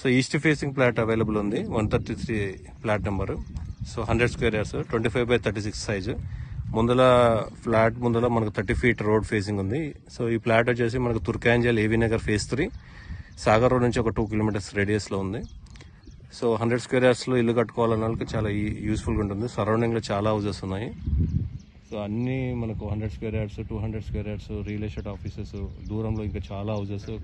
so east facing plot available ఉంది one thirty three flat number so hundred square yards twenty five by thirty six size ముందల flat ముందల మనకు thirty feet road facing ఉంది so ఈ flat వచ్చేసి మనకు Turkanjal AV Nagar phase three Sagar road నుంచి ఒక టూ కిలోమీటర్స్ రేడియస్లో ఉంది సో హండ్రెడ్ స్క్వేర్ యార్డ్స్లో ఇల్లు కట్టుకోవాలన్న వాళ్ళకి చాలా యూస్ఫుల్గా ఉంటుంది సరౌండింగ్లో చాలా హౌజెస్ ఉన్నాయి సో అన్నీ మనకు hundred square yards two hundred square yards real estate offices దూరంలో ఇంకా చాలా హౌజెస్